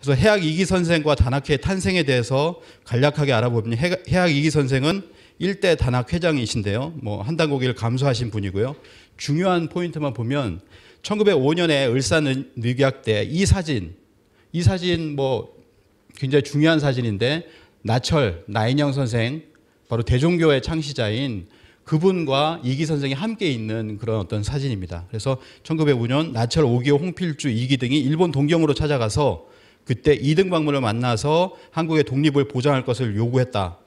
그래서 해학 이기 선생과 단학회의 탄생에 대해서 간략하게 알아보면 해학 이기 선생은 일대 단학 회장이신데요. 뭐 한단고기를 감수하신 분이고요. 중요한 포인트만 보면 1905년에 을산 의학대 이 사진 이 사진 뭐 굉장히 중요한 사진인데 나철 나인영 선생 바로 대종교의 창시자인 그분과 이기 선생이 함께 있는 그런 어떤 사진입니다. 그래서 1905년 나철 오기호 홍필주 이기 등이 일본 동경으로 찾아가서 그때 이등박문을 만나서 한국의 독립을 보장할 것을 요구했다.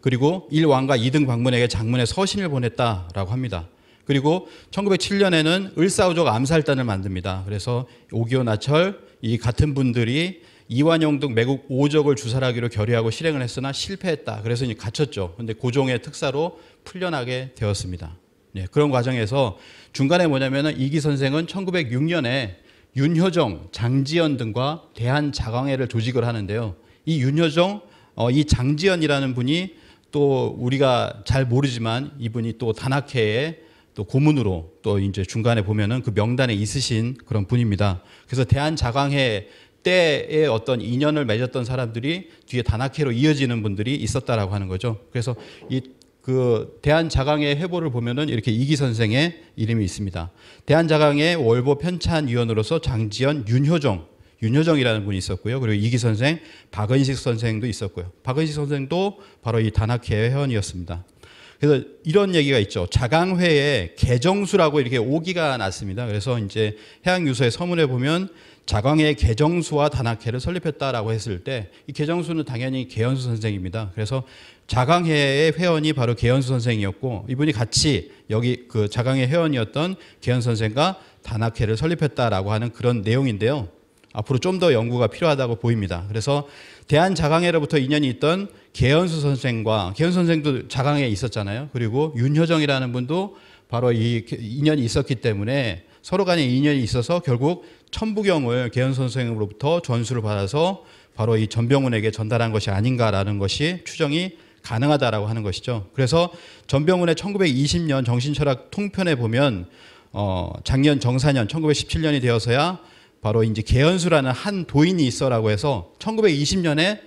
그리고 일왕과 이등박문에게 장문의 서신을 보냈다라고 합니다. 그리고 1907년에는 을사우족 암살단을 만듭니다. 그래서 오기오 나철 이 같은 분들이 이완용 등 매국 오적을 주살하기로 결의하고 실행을 했으나 실패했다. 그래서 이제 갇혔죠. 근데 고종의 특사로 풀려나게 되었습니다. 네, 그런 과정에서 중간에 뭐냐면은 이기 선생은 1906년에 윤효정, 장지연 등과 대한자강회를 조직을 하는데요. 이 윤효정, 어, 이 장지연이라는 분이 또 우리가 잘 모르지만 이분이 또 단학회에 또 고문으로 또 이제 중간에 보면은 그 명단에 있으신 그런 분입니다. 그래서 대한자강회 때의 어떤 인연을 맺었던 사람들이 뒤에 단학회로 이어지는 분들이 있었다라고 하는 거죠. 그래서 이그 대한자강의 회보를 보면은 이렇게 이기 선생의 이름이 있습니다. 대한자강의 월보 편찬위원으로서 장지연, 윤효정, 윤효정이라는 분이 있었고요. 그리고 이기 선생, 박은식 선생도 있었고요. 박은식 선생도 바로 이 단학회 회원이었습니다. 그래서 이런 얘기가 있죠. 자강회에 개정수라고 이렇게 오기가 났습니다. 그래서 이제 해양유서의 서문에 보면 자강의 개정수와 단학회를 설립했다라고 했을 때 이 개정수는 당연히 개연수 선생입니다. 그래서 자강회의 회원이 바로 개연수 선생이었고 이분이 같이 여기 그 자강회 회원이었던 개연 선생과 단학회를 설립했다라고 하는 그런 내용인데요. 앞으로 좀 더 연구가 필요하다고 보입니다. 그래서 대한 자강회로부터 인연이 있던 개연수 선생과 개연 선생도 자강회에 있었잖아요. 그리고 윤효정이라는 분도 바로 이 인연이 있었기 때문에 서로 간에 인연이 있어서 결국 천부경을 개연 선생으로부터 전수를 받아서 바로 이 전병훈에게 전달한 것이 아닌가라는 것이 추정이 가능하다라고 하는 것이죠. 그래서 전병훈의 1920년 정신철학 통편에 보면 어, 작년 정사년 1917년이 되어서야 바로 이제 개연수라는 한 도인이 있어라고 해서 1920년에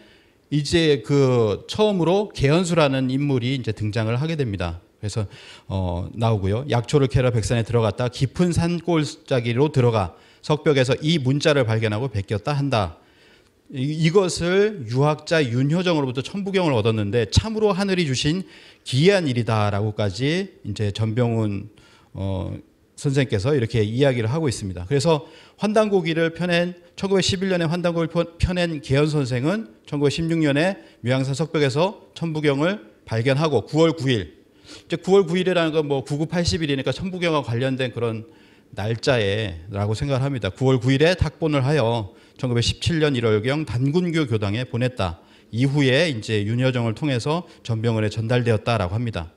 이제 그 처음으로 개연수라는 인물이 이제 등장을 하게 됩니다. 그래서 어, 나오고요. 약초를 캐러 백산에 들어갔다 깊은 산골짜기로 들어가 석벽에서 이 문자를 발견하고 베꼈다 한다. 이것을 유학자 윤효정으로부터 천부경을 얻었는데 참으로 하늘이 주신 기이한 일이다라고까지 이제 전병훈 어, 선생께서 이렇게 이야기를 하고 있습니다. 그래서 환단고기를 펴낸 1911년에 환단고기를 펴낸 계현 선생은 1916년에 묘양산 석벽에서 천부경을 발견하고 9월 9일 이제 9월 9일이라는 건 뭐 9980일이니까 천부경과 관련된 그런 날짜에라고 생각을 합니다. 9월 9일에 탁본을 하여 1917년 1월경 단군교 교당에 보냈다. 이후에 이제 윤여정을 통해서 전병헌에 전달되었다라고 합니다.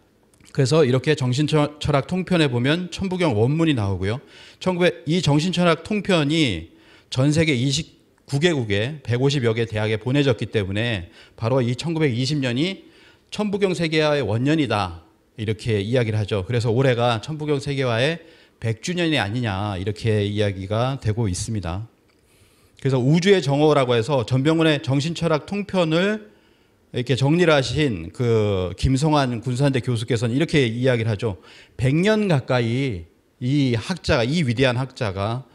그래서 이렇게 정신철학 통편에 보면 천부경 원문이 나오고요. 1900이 정신철학 통편이 전 세계 29개국에 150여 개 대학에 보내졌기 때문에 바로 이 1920년이 천부경 세계화의 원년이다. 이렇게 이야기를 하죠. 그래서 올해가 천부경 세계화의 100주년이 아니냐 이렇게 이야기가 되고 있습니다. 그래서 우주의 정어라고 해서 전병훈의 정신철학 통편을 이렇게 정리를 하신 그 김성환 군산대 교수께서는 이렇게 이야기를 하죠. 100년 가까이 이 학자가, 이 위대한 학자가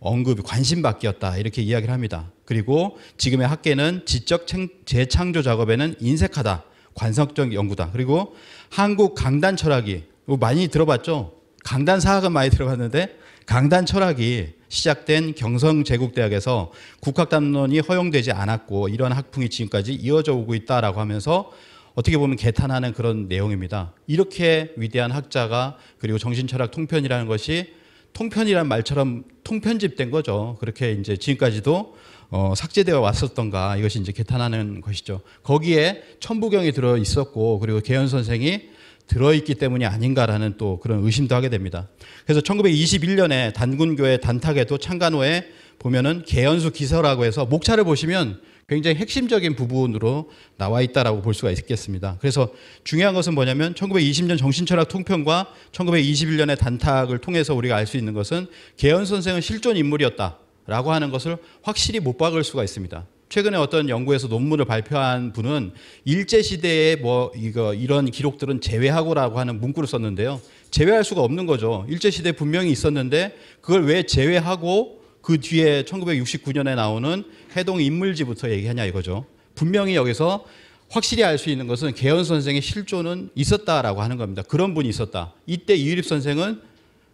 언급이 관심밖이었다. 이렇게 이야기를 합니다. 그리고 지금의 학계는 지적 재창조 작업에는 인색하다. 관성적 연구다. 그리고 한국 강단 철학이 뭐 많이 들어봤죠. 강단 사학은 많이 들어봤는데 강단 철학이 시작된 경성제국대학에서 국학담론이 허용되지 않았고 이런 학풍이 지금까지 이어져 오고 있다라고 하면서 어떻게 보면 개탄하는 그런 내용입니다. 이렇게 위대한 학자가 그리고 정신철학 통편이라는 것이 통편이란 말처럼 통편집된 거죠. 그렇게 이제 지금까지도 어, 삭제되어 왔었던가 이것이 이제 개탄하는 것이죠. 거기에 천부경이 들어 있었고 그리고 개연 선생이 들어있기 때문이 아닌가라는 또 그런 의심도 하게 됩니다. 그래서 1921년에 단군교회 단탁에도 창간 호에 보면은 개연수 기서라고 해서 목차를 보시면 굉장히 핵심적인 부분으로 나와 있다라고 볼 수가 있겠습니다. 그래서 중요한 것은 뭐냐면 1920년 정신철학 통편과 1921년의 단탁을 통해서 우리가 알 수 있는 것은 개연 선생은 실존 인물이었다라고 하는 것을 확실히 못 박을 수가 있습니다. 최근에 어떤 연구에서 논문을 발표한 분은 일제 시대에 뭐 이거 이런 기록들은 제외하고라고 하는 문구를 썼는데요. 제외할 수가 없는 거죠. 일제 시대 분명히 있었는데 그걸 왜 제외하고 그 뒤에 1969년에 나오는 해동 인물지부터 얘기하냐 이거죠. 분명히 여기서 확실히 알 수 있는 것은 개헌 선생의 실존은 있었다라고 하는 겁니다. 그런 분이 있었다. 이때 이유립 선생은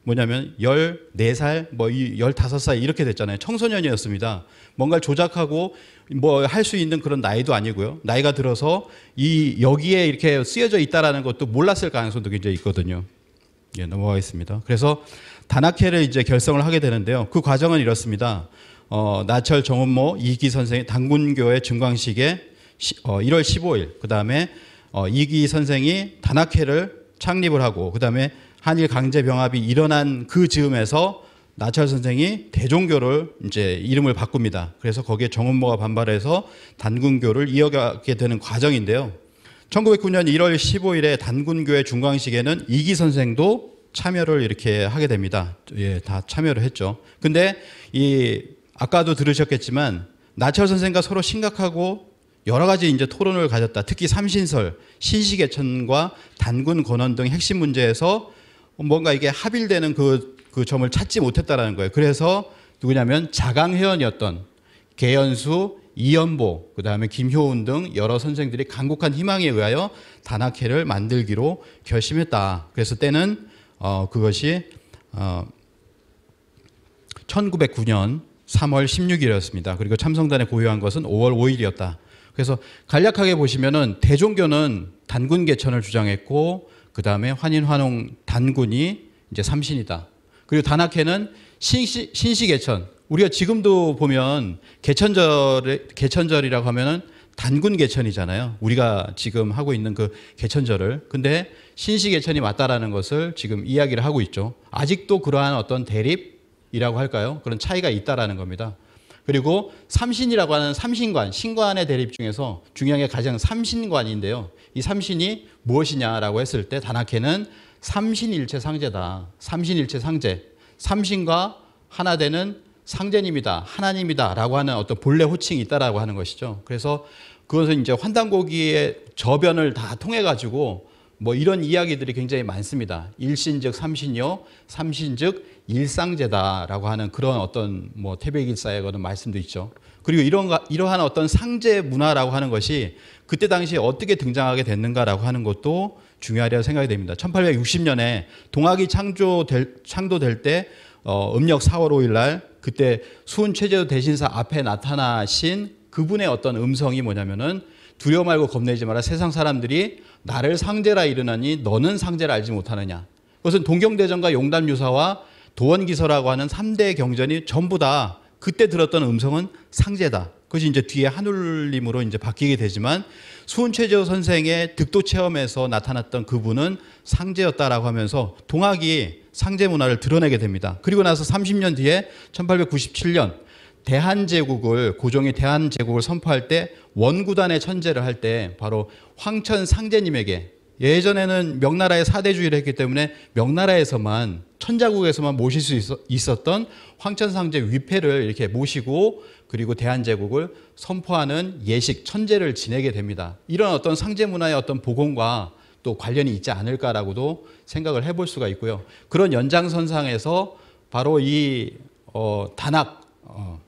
뭐냐면 14살, 뭐 15살 이렇게 됐잖아요. 청소년이었습니다. 뭔가 조작하고 뭐 할 수 있는 그런 나이도 아니고요. 나이가 들어서 이 여기에 이렇게 쓰여져 있다라는 것도 몰랐을 가능성도 굉장히 있거든요. 예, 넘어가겠습니다. 그래서 단학회를 이제 결성을 하게 되는데요. 그 과정은 이렇습니다. 어, 나철 정은모 이기 선생 단군교회증강식에 어, 1월 15일 그다음에 어, 이기 선생이 단학회를 창립을 하고 그다음에 한일 강제 병합이 일어난 그 즈음에서 나철 선생이 대종교를 이제 이름을 바꿉니다. 그래서 거기에 정은모가 반발해서 단군교를 이어가게 되는 과정인데요. 1909년 1월 15일에 단군교회 중강식에는 이기 선생도 참여를 이렇게 하게 됩니다. 예, 다 참여를 했죠. 근데 이 아까도 들으셨겠지만 나철 선생과 서로 심각하고 여러 가지 이제 토론을 가졌다. 특히 삼신설, 신식의천과 단군 권원 등 핵심 문제에서 뭔가 이게 합일되는 그, 그 점을 찾지 못했다라는 거예요. 그래서 누구냐면 자강회원이었던 개연수, 이연보, 그 다음에 김효운 등 여러 선생들이 간곡한 희망에 의하여 단학회를 만들기로 결심했다. 그래서 때는 어, 그것이 어, 1909년 3월 16일이었습니다. 그리고 참성단에 고요한 것은 5월 5일이었다. 그래서 간략하게 보시면은 대종교는 단군 개천을 주장했고 그 다음에 환인환웅 단군이 이제 삼신이다. 그리고 단학회는 신시, 신시개천. 우리가 지금도 보면 개천절, 개천절이라고 하면은 단군 개천이잖아요. 우리가 지금 하고 있는 그 개천절을. 근데 신시 개천이 맞다라는 것을 지금 이야기를 하고 있죠. 아직도 그러한 어떤 대립이라고 할까요? 그런 차이가 있다라는 겁니다. 그리고 삼신이라고 하는 삼신관, 신관의 대립 중에서 중요한 게 가장 삼신관인데요. 이 삼신이 무엇이냐라고 했을 때 단학회는 삼신일체 상제다. 삼신일체 상제. 삼신과 하나 되는 상제님이다. 하나님이다라고 하는 어떤 본래 호칭이 있다라고 하는 것이죠. 그래서 그것은 이제 환단고기의 저변을 다 통해 가지고 뭐 이런 이야기들이 굉장히 많습니다. 일신즉 삼신요, 삼신즉 일상제다라고 하는 그런 어떤 뭐 태백일사의 그런 말씀도 있죠. 그리고 이런 이러한 어떤 상제 문화라고 하는 것이 그때 당시에 어떻게 등장하게 됐는가라고 하는 것도 중요하리라 생각이 됩니다. 1860년에 동학이 창조될, 창도될 때 어, 음력 4월 5일 날 그때 수은 최제도 대신사 앞에 나타나신 그분의 어떤 음성이 뭐냐면은 두려워 말고 겁내지 마라 세상 사람들이 나를 상제라 이르나니 너는 상제를 알지 못하느냐. 그것은 동경대전과 용담유사와 도원기서라고 하는 3대 경전이 전부 다 그때 들었던 음성은 상제다. 그것이 이제 뒤에 한울림으로 이제 바뀌게 되지만 수은최재 선생의 득도 체험에서 나타났던 그분은 상제였다라고 하면서 동학이 상제 문화를 드러내게 됩니다. 그리고 나서 30년 뒤에 1897년 대한제국을 고종이 대한제국을 선포할 때 원구단의 천제를 할 때 바로 황천 상제님에게 예전에는 명나라의 사대주의를 했기 때문에 명나라에서만 천자국에서만 모실 수있었던 황천상제 위패를 이렇게 모시고 그리고 대한제국을 선포하는 예식 천제를 지내게 됩니다. 이런 어떤 상제 문화의 어떤 복원과 또 관련이 있지 않을까라고도 생각을 해볼 수가 있고요. 그런 연장선상에서 바로 이 어, 단학 어,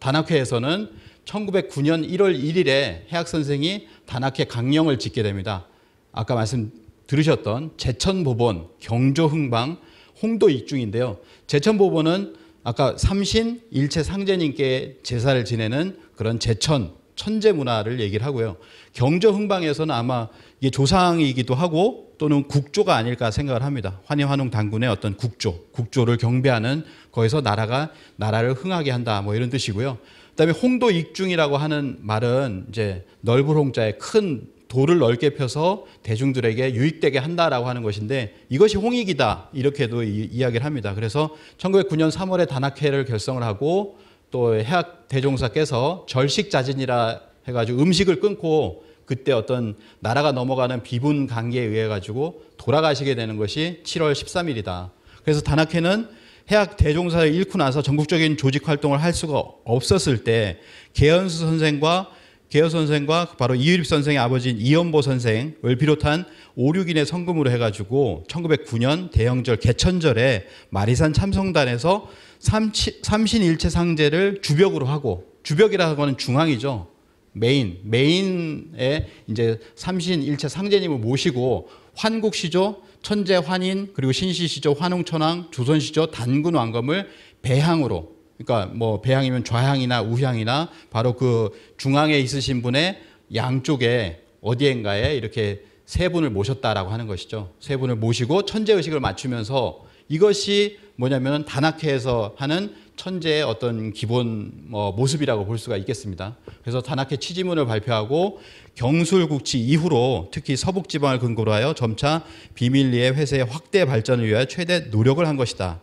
단학회에서는 1909년 1월 1일에 해학 선생이 단학회 강령을 짓게 됩니다. 아까 말씀 들으셨던 제천보본, 경조흥방, 홍도익중인데요. 제천보본은 아까 삼신 일체 상제님께 제사를 지내는 그런 제천 천재 문화를 얘기를 하고요. 경저흥방에서는 아마 이게 조상이기도 하고 또는 국조가 아닐까 생각을 합니다. 환희환웅 당군의 어떤 국조, 국조를 경배하는 거기서 나라가 나라를 흥하게 한다 뭐 이런 뜻이고요. 그다음에 홍도 익중이라고 하는 말은 이제 넓은 홍자에 큰 도를 넓게 펴서 대중들에게 유익되게 한다라고 하는 것인데 이것이 홍익이다 이렇게도 이, 야기를 합니다. 그래서 1909년 3월에 단학회를 결성을 하고 또 해학 대종사께서 절식자진이라 해가지고 음식을 끊고 그때 어떤 나라가 넘어가는 비분 관계에 의해 가지고 돌아가시게 되는 것이 7월 13일이다. 그래서 단학회는 해학 대종사를 잃고 나서 전국적인 조직 활동을 할 수가 없었을 때 개연수 선생과 계여 선생과 바로 이유립 선생의 아버지인 이연보 선생을 비롯한 5, 6인의 성금으로 해가지고 1909년 대형절 개천절에 마리산 참성단에서 삼치, 삼신일체 상제를 주벽으로 하고 주벽이라고 하는 중앙이죠. 메인, 메인에 이제 삼신일체 상제님을 모시고 환국시조, 천재 환인, 그리고 신시시조, 환웅천왕, 조선시조, 단군 왕검을 배향으로 그러니까 뭐 배향이면 좌향이나 우향이나 바로 그 중앙에 있으신 분의 양쪽에 어디엔가에 이렇게 세 분을 모셨다라고 하는 것이죠. 세 분을 모시고 천재 의식을 맞추면서 이것이 뭐냐면 단학회에서 하는 천재의 어떤 기본 뭐 모습이라고 볼 수가 있겠습니다. 그래서 단학회 취지문을 발표하고 경술국치 이후로 특히 서북지방을 근거로 하여 점차 비밀리에 회사의 확대 발전을 위해 최대 노력을 한 것이다.